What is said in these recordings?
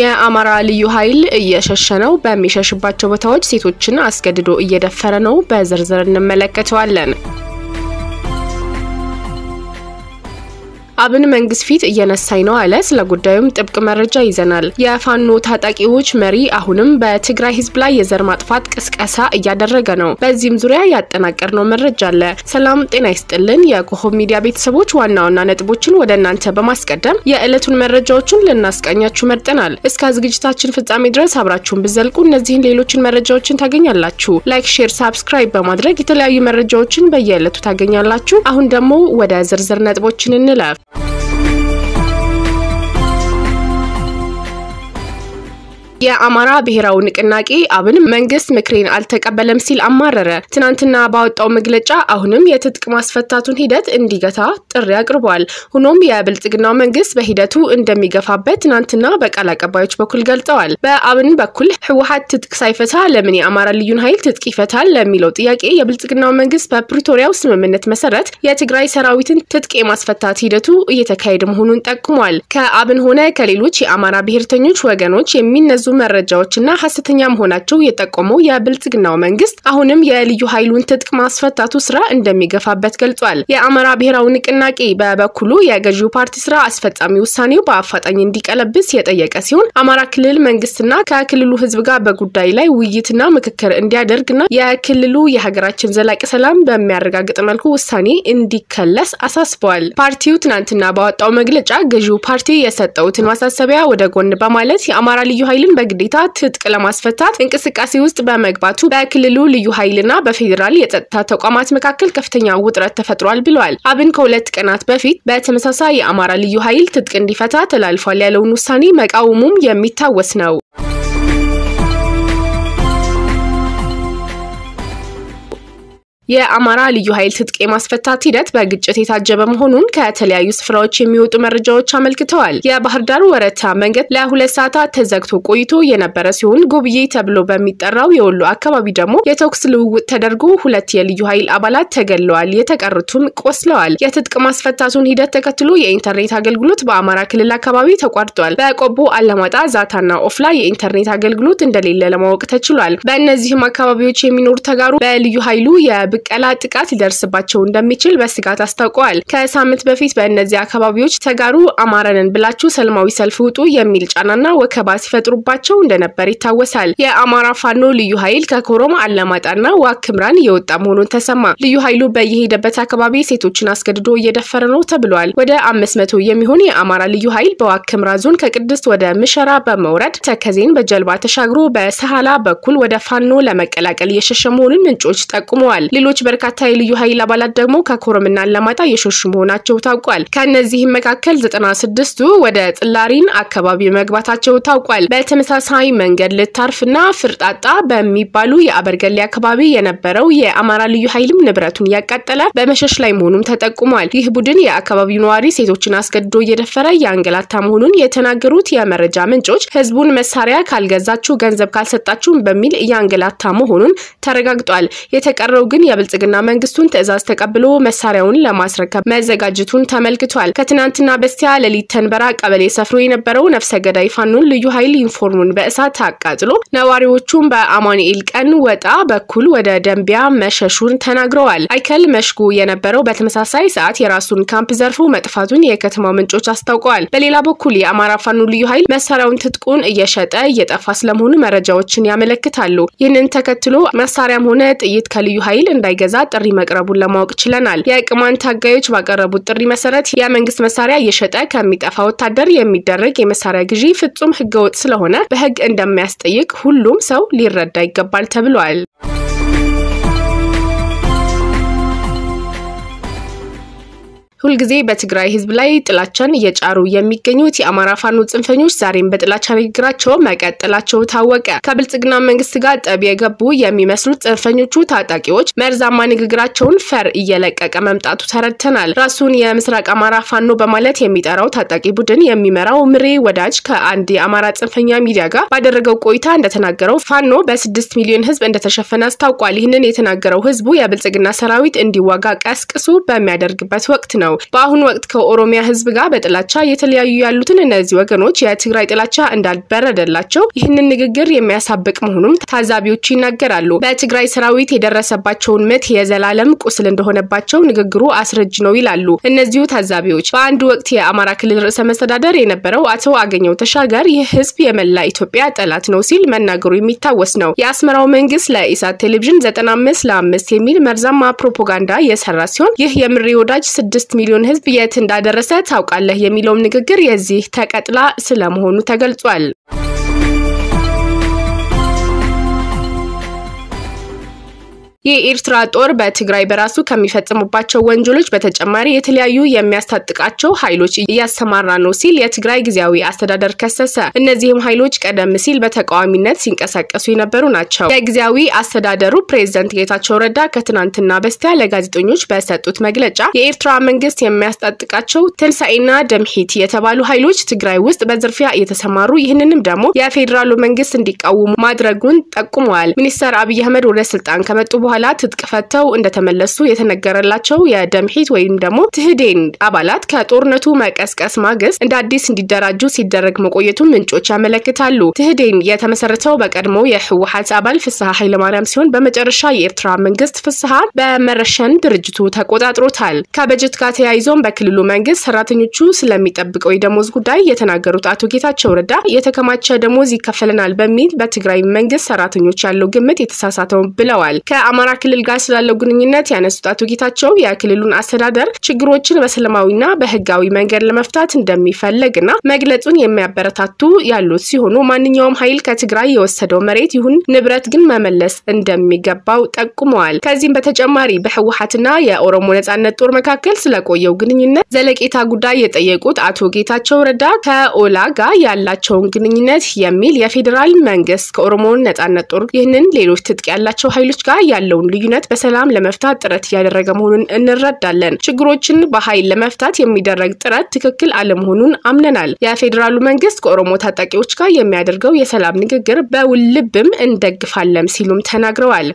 የአማራ ልዩ ኃይል እየሸሸ ነው፣ በሚሸሽባቸው ቦታዎች ሴቶችን አስገድዶ እየደፈረ ነው። በዝርዝር እንመለከተዋለን። አብን መንግስት ፊት እየነሳኝ ነው አለ። ስለ ጉዳዩም ጥብቅ መረጃ ይዘናል። የፋኖ ታጣቂዎች መሪ አሁንም በትግራይ ህዝብ ላይ የዘር ማጥፋት ቅስቀሳ እያደረገ ነው። በዚህም ዙሪያ ያጠናቀርነው መረጃ አለ። ሰላም ጤና ይስጥልን የኮሆብ ሚዲያ ቤተሰቦች፣ ዋና ዋና ነጥቦችን ወደ እናንተ በማስቀደም የዕለቱን መረጃዎችን ልናስቃኛችሁ መርጠናል። እስከ ዝግጅታችን ፍጻሜ ድረስ አብራችሁን ብዘልቁ እነዚህን ሌሎችን መረጃዎችን ታገኛላችሁ። ላይክ፣ ሼር፣ ሳብስክራይብ በማድረግ የተለያዩ መረጃዎችን በየዕለቱ ታገኛላችሁ። አሁን ደግሞ ወደ ዝርዝር ነጥቦችን እንለፍ። የአማራ ብሔራዊ ንቅናቄ አብን መንግስት ምክሬን አልተቀበለም ሲል አማረረ። ትናንትና ባወጣው መግለጫ አሁንም የትጥቅ ማስፈታቱን ሂደት እንዲገታ ጥሪ አቅርቧል። ሆኖም የብልጽግናው መንግስት በሂደቱ እንደሚገፋበት ትናንትና በቃል አቀባዮች በኩል ገልጠዋል። በአብን በኩል ህወሀት ትጥቅ ሳይፈታ ለምን የአማራ ልዩን ኃይል ትጥቅ ይፈታል ለሚለው ጥያቄ የብልጽግናው መንግስት በፕሪቶሪያው ስምምነት መሰረት የትግራይ ሰራዊትን ትጥቅ የማስፈታት ሂደቱ እየተካሄደ መሆኑን ጠቁሟል። ከአብን ሆነ ከሌሎች የአማራ ብሔርተኞች ወገኖች የሚነዙ መረጃዎችና ሀሰተኛ መሆናቸው የጠቆመው የብልጽግናው መንግስት አሁንም የልዩ ኃይሉን ትጥቅ ማስፈታቱ ስራ እንደሚገፋበት ገልጿል። የአማራ ብሔራዊ ንቅናቄ በበኩሉ የገዢው ፓርቲ ስራ አስፈጻሚ ውሳኔው በአፋጣኝ እንዲቀለብስ የጠየቀ ሲሆን አማራ ክልል መንግስትና ከክልሉ ህዝብ ጋር በጉዳይ ላይ ውይይትና ምክክር እንዲያደርግና የክልሉ የሀገራችን ዘላቂ ሰላም በሚያረጋግጥ መልኩ ውሳኔ እንዲከለስ አሳስበዋል። ፓርቲው ትናንትና ባወጣው መግለጫ ገዢው ፓርቲ የሰጠውትን ማሳሰቢያ ወደ ጎን በማለት የአማራ ልዩ ኃይልን በግዴታ ትጥቅ ለማስፈታት እንቅስቃሴ ውስጥ በመግባቱ በክልሉ ልዩ ኃይልና በፌዴራል የጸጥታ ተቋማት መካከል ከፍተኛ ውጥረት ተፈጥሯል ብለዋል። አብን ከሁለት ቀናት በፊት በተመሳሳይ የአማራ ልዩ ኃይል ትጥቅ እንዲፈታ ተላልፏል ያለውን ውሳኔ መቃወሙም የሚታወስ ነው። የአማራ ልዩ ኃይል ትጥቅ የማስፈታት ሂደት በግጭት የታጀበ መሆኑን ከተለያዩ ስፍራዎች የሚወጡ መረጃዎች አመልክተዋል። የባህር ዳር ወረታ መንገድ ለሁለት ሰዓታት ተዘግቶ ቆይቶ የነበረ ሲሆን ጉብዬ ተብሎ በሚጠራው የወሎ አካባቢ ደግሞ የተኩስ ልውውጥ ተደርጎ ሁለት የልዩ ኃይል አባላት ተገለዋል፣ የተቀሩትም ቆስለዋል። የትጥቅ ማስፈታቱን ሂደት ተከትሎ የኢንተርኔት አገልግሎት በአማራ ክልል አካባቢ ተቋርጧል። በቆቦ አላማጣ፣ ዛታና ኦፍላ የኢንተርኔት አገልግሎት እንደሌለ ለማወቅ ተችሏል። በእነዚህም አካባቢዎች የሚኖሩ ተጋሩ በልዩ ኃይሉ ብቀላ ጥቃት ሊደርስባቸው እንደሚችል በስጋት አስታውቀዋል። ከሳምንት በፊት በእነዚህ አካባቢዎች ተጋሩ አማረንን ብላችሁ ሰልማዊ ሰልፍ ውጡ የሚል ጫናና ወከባ ሲፈጥሩባቸው እንደነበር ይታወሳል። የአማራ ፋኖ ልዩ ኃይል ከኮረም አለማጣና ዋክምራን እየወጣ መሆኑን ተሰማ። ልዩ ኃይሉ በየሄደበት አካባቢ ሴቶችን አስገድዶ እየደፈረ ነው ተብሏል። ወደ አምስት መቶ የሚሆን የአማራ ልዩ ኃይል በዋክምራ ዞን ከቅድስት ወደ ምሸራ በመውረድ ተከዜን በጀልባ ተሻግሮ በሰሃላ በኩል ወደ ፋኖ ለመቀላቀል የሸሸ መሆኑን ምንጮች ጠቁመዋል። ሌሎች በርካታ የልዩ ኃይል አባላት ደግሞ ከኮረምና አላማጣ የሸሹ መሆናቸው ታውቋል። ከእነዚህም መካከል ዘጠና ስድስቱ ወደ ጥላሪን አካባቢ መግባታቸው ታውቋል። በተመሳሳይ መንገድ ልታርፍና ፍርጣጣ በሚባሉ የአበርገሌ አካባቢ የነበረው የአማራ ልዩ ኃይልም ንብረቱን እያቃጠለ በመሸሽ ላይ መሆኑም ተጠቁሟል። ይህ ቡድን የአካባቢው ነዋሪ ሴቶችን አስገድዶ እየደፈረ የአንገላታ መሆኑን የተናገሩት የመረጃ ምንጮች ህዝቡን መሳሪያ ካልገዛችሁ፣ ገንዘብ ካልሰጣችሁም በሚል እያንገላታ መሆኑን ተረጋግጧል። የተቀረው ግን የ ከብልጽግና መንግስቱን ትዕዛዝ ተቀብሎ መሳሪያውን ለማስረከብ መዘጋጀቱን ተመልክቷል። ከትናንትና በስቲያ ሌሊት ተንበራ ቀበሌ ሰፍሮ የነበረው ነፍሰ ገዳይ ፋኖን ልዩ ኃይል ዩኒፎርሙን በእሳት አቃጥሎ ነዋሪዎቹን በአማኑኤል ቀን ወጣ በኩል ወደ ደንቢያ መሸሹን ተናግረዋል። አይከል መሽጎ የነበረው በተመሳሳይ ሰዓት የራሱን ካምፕ ዘርፎ መጥፋቱን የከተማው ምንጮች አስታውቀዋል። በሌላ በኩል የአማራ ፋኖ ልዩ ኃይል መሳሪያውን ትጥቁን እየሸጠ እየጠፋ ስለመሆኑ መረጃዎችን ያመለክታሉ። ይህንን ተከትሎ መሳሪያም ሆነ ጥይት ከልዩ ኃይል እንዳ እንዳይገዛ ጥሪ መቅረቡን ለማወቅ ችለናል። የቅማንት ታጋዮች ባቀረቡት ጥሪ መሰረት የመንግስት መሳሪያ እየሸጠ ከሚጠፋ ወታደር የሚደረግ የመሳሪያ ግዢ ፍጹም ህገወጥ ስለሆነ በህግ እንደሚያስጠይቅ ሁሉም ሰው ሊረዳ ይገባል ተብሏል። ሁልጊዜ በትግራይ ህዝብ ላይ ጥላቻን እየጫሩ የሚገኙት የአማራ ፋኖ ጽንፈኞች ዛሬም በጥላቻ ንግግራቸው መቀጠላቸው ታወቀ። ከብልጽግና መንግስት ጋር ጠብ የገቡ የሚመስሉት ጽንፈኞቹ ታጣቂዎች መርዛማ ንግግራቸውን ፈር እየለቀቀ መምጣቱ ተረድተናል። ራሱን የምስራቅ አማራ ፋኖ በማለት የሚጠራው ታጣቂ ቡድን የሚመራው ምሬ ወዳጅ ከአንድ የአማራ ጽንፈኛ ሚዲያ ጋር ባደረገው ቆይታ እንደተናገረው ፋኖ በስድስት ሚሊዮን ህዝብ እንደተሸፈነ አስታውቋል። ይህንን የተናገረው ህዝቡ የብልጽግና ሰራዊት እንዲዋጋ ቀስቅሱ በሚያደርግበት ወቅት ነው። ነው። በአሁኑ ወቅት ከኦሮሚያ ህዝብ ጋር በጥላቻ የተለያዩ ያሉትን እነዚህ ወገኖች የትግራይ ጥላቻ እንዳልበረደላቸው ይህንን ንግግር የሚያሳብቅ መሆኑም ታዛቢዎች ይናገራሉ። በትግራይ ሰራዊት የደረሰባቸውን ምት የዘላለም ቁስል እንደሆነባቸው ንግግሩ አስረጅ ነው ይላሉ እነዚሁ ታዛቢዎች። በአንድ ወቅት የአማራ ክልል ርዕሰ መስተዳደር የነበረው አቶ አገኘው ተሻገር ይህ ህዝብ የመላ ኢትዮጵያ ጠላት ነው ሲል መናገሩ የሚታወስ ነው። የአስመራው መንግስት ለኢሳት ቴሌቪዥን ዘጠና አምስት ለአምስት የሚል መርዛማ ፕሮፓጋንዳ የሰራ ሲሆን ይህ የምሬ ወዳጅ ስድስት ሚሊዮን ህዝብ የት እንዳደረሰ ታውቃለህ የሚለውም ንግግር የዚህ ተቀጥላ ስለመሆኑ ተገልጿል። የኤርትራ ጦር በትግራይ በራሱ ከሚፈጽሙባቸው ወንጀሎች በተጨማሪ የተለያዩ የሚያስታጥቃቸው ኃይሎች እያሰማራ ነው ሲል የትግራይ ጊዜያዊ አስተዳደር ከሰሰ። እነዚህም ኃይሎች ቀደም ሲል በተቃዋሚነት ሲንቀሳቀሱ የነበሩ ናቸው። የጊዜያዊ አስተዳደሩ ፕሬዝደንት ጌታቸው ረዳ ከትናንትና በስቲያ ለጋዜጠኞች በሰጡት መግለጫ የኤርትራ መንግስት የሚያስታጥቃቸው ትንሳኤና ደምሂት የተባሉ ኃይሎች ትግራይ ውስጥ በዝርፊያ እየተሰማሩ ይህንንም ደግሞ የፌዴራሉ መንግስት እንዲቃወሙ ማድረጉን ጠቁመዋል። ሚኒስተር አብይ አህመድ ወደ ስልጣን ከመጡ በኋላ በኋላ ትጥቅ ፈተው እንደተመለሱ የተነገረላቸው የደምሂት ወይም ደግሞ ትህዴን አባላት ከጦርነቱ መቀስቀስ ማግስት እንደ አዲስ እንዲደራጁ ሲደረግ መቆየቱን ምንጮች ያመለክታሉ። ትህዴን የተመሰረተው በቀድሞ የህወሀት አባል ፍስሀ ኃይለማርያም ሲሆን በመጨረሻ የኤርትራ መንግስት ፍስሀ በመረሸን ድርጅቱ ተቆጣጥሮታል። ከበጀት ጋር ተያይዞም በክልሉ መንግስት ሰራተኞቹ ስለሚጠብቀው የደሞዝ ጉዳይ የተናገሩት አቶ ጌታቸው ረዳ የተከማቸ ደሞዝ ይከፈለናል በሚል በትግራይ መንግስት ሰራተኞች ያለው ግምት የተሳሳተው ብለዋል። ከአማራ ከአማራ ክልል ጋር ስላለው ግንኙነት ያነሱት አቶ ጌታቸው የክልሉን አስተዳደር ችግሮችን በሰላማዊና በህጋዊ መንገድ ለመፍታት እንደሚፈለግና መግለጹን የሚያበረታቱ ያሉት ሲሆኑ ማንኛውም ኃይል ከትግራይ የወሰደው መሬት ይሁን ንብረት ግን መመለስ እንደሚገባው ጠቁመዋል። ከዚህም በተጨማሪ በህወሀትና የኦሮሞ ነጻነት ጦር መካከል ስለቆየው ግንኙነት ዘለቄታ ጉዳይ የጠየቁት አቶ ጌታቸው ረዳ ከኦላ ጋር ያላቸውን ግንኙነት የሚል የፌዴራል መንግስት ከኦሮሞ ነጻነት ጦር ይህንን ሌሎች ትጥቅ ያላቸው ኃይሎች ጋር ያለ ያለውን ልዩነት በሰላም ለመፍታት ጥረት እያደረገ መሆኑን እንረዳለን። ችግሮችን በኃይል ለመፍታት የሚደረግ ጥረት ትክክል አለመሆኑን አምነናል። የፌዴራሉ መንግስት ከኦሮሞ ታጣቂዎች ጋር የሚያደርገው የሰላም ንግግር በውልብም እንደግፋለን ሲሉም ተናግረዋል።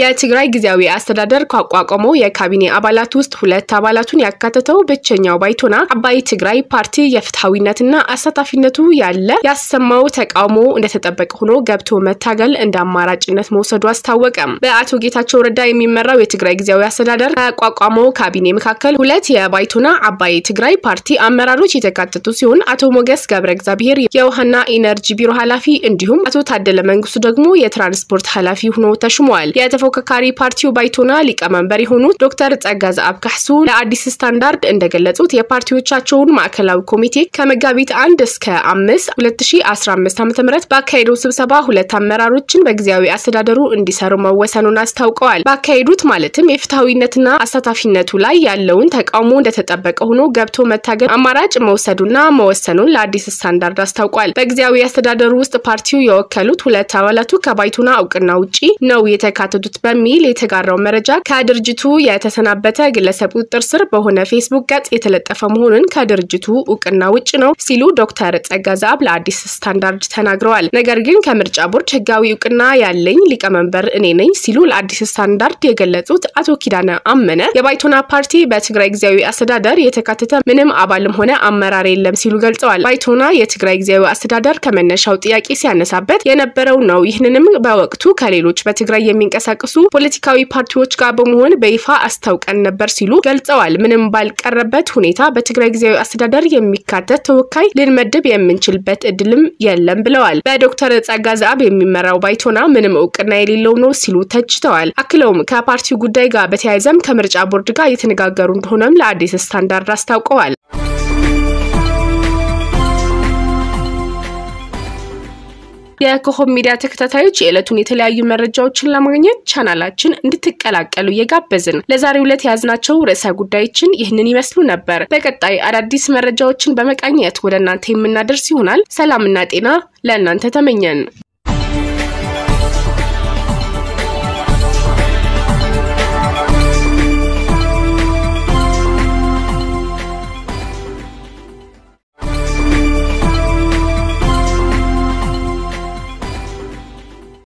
የትግራይ ጊዜያዊ አስተዳደር ካቋቋመው የካቢኔ አባላት ውስጥ ሁለት አባላቱን ያካተተው ብቸኛው ባይቶና አባይ ትግራይ ፓርቲ የፍትሐዊነትና አሳታፊነቱ ያለ ያሰማው ተቃውሞ እንደተጠበቀ ሆኖ ገብቶ መታገል እንደ አማራጭነት መውሰዱ አስታወቀም። በአቶ ጌታቸው ረዳ የሚመራው የትግራይ ጊዜያዊ አስተዳደር ካቋቋመው ካቢኔ መካከል ሁለት የባይቶና አባይ ትግራይ ፓርቲ አመራሮች የተካተቱ ሲሆን አቶ ሞገስ ገብረ እግዚአብሔር የውሃና ኢነርጂ ቢሮ ኃላፊ እንዲሁም አቶ ታደለ መንግስቱ ደግሞ የትራንስፖርት ኃላፊ ሆኖ ተሹመዋል። ተፎካካሪ ፓርቲው ባይቶና ሊቀመንበር የሆኑት ዶክተር ጸጋ ዘአብ ካሕሱ ለአዲስ ስታንዳርድ እንደገለጹት የፓርቲዎቻቸውን ማዕከላዊ ኮሚቴ ከመጋቢት አንድ እስከ አምስት ሁለት ሺ አስራ አምስት ባካሄደው ስብሰባ ሁለት አመራሮችን በጊዜያዊ አስተዳደሩ እንዲሰሩ መወሰኑን አስታውቀዋል። ባካሄዱት ማለትም የፍትሐዊነትና አሳታፊነቱ ላይ ያለውን ተቃውሞ እንደተጠበቀ ሆኖ ገብቶ መታገል አማራጭ መውሰዱና መወሰኑን ለአዲስ ስታንዳርድ አስታውቋል። በጊዜያዊ አስተዳደሩ ውስጥ ፓርቲው የወከሉት ሁለት አባላቱ ከባይቶና እውቅና ውጪ ነው የተካተቱት በሚል የተጋራው መረጃ ከድርጅቱ የተሰናበተ ግለሰብ ቁጥጥር ስር በሆነ ፌስቡክ ገጽ የተለጠፈ መሆኑን ከድርጅቱ እውቅና ውጭ ነው ሲሉ ዶክተር ዛብ ለአዲስ ስታንዳርድ ተናግረዋል። ነገር ግን ከምርጫ ቦርድ ህጋዊ እውቅና ያለኝ ሊቀመንበር እኔ ነኝ ሲሉ ለአዲስ ስታንዳርድ የገለጹት አቶ ኪዳነ አመነ የባይቶና ፓርቲ በትግራይ ጊዜያዊ አስተዳደር የተካተተ ምንም አባልም ሆነ አመራር የለም ሲሉ ገልጸዋል። ባይቶና የትግራይ ጊዜያዊ አስተዳደር ከመነሻው ጥያቄ ሲያነሳበት የነበረው ነው። ይህንንም በወቅቱ ከሌሎች በትግራይ የሚንቀሳቀሱ ሲጠቅሱ ፖለቲካዊ ፓርቲዎች ጋር በመሆን በይፋ አስታውቀን ነበር ሲሉ ገልጸዋል። ምንም ባልቀረበት ሁኔታ በትግራይ ጊዜያዊ አስተዳደር የሚካተት ተወካይ ልንመድብ የምንችልበት እድልም የለም ብለዋል። በዶክተር ጸጋ ዘአብ የሚመራው ባይቶና ምንም እውቅና የሌለው ነው ሲሉ ተችተዋል። አክለውም ከፓርቲው ጉዳይ ጋር በተያያዘም ከምርጫ ቦርድ ጋር የተነጋገሩ እንደሆነም ለአዲስ ስታንዳርድ አስታውቀዋል። የኮሆብ ሚዲያ ተከታታዮች የዕለቱን የተለያዩ መረጃዎችን ለማግኘት ቻናላችን እንድትቀላቀሉ እየጋበዝን ለዛሬው ዕለት የያዝናቸው ርዕሰ ጉዳዮችን ይህንን ይመስሉ ነበር። በቀጣይ አዳዲስ መረጃዎችን በመቃኘት ወደ እናንተ የምናደርስ ይሆናል። ሰላምና ጤና ለእናንተ ተመኘን።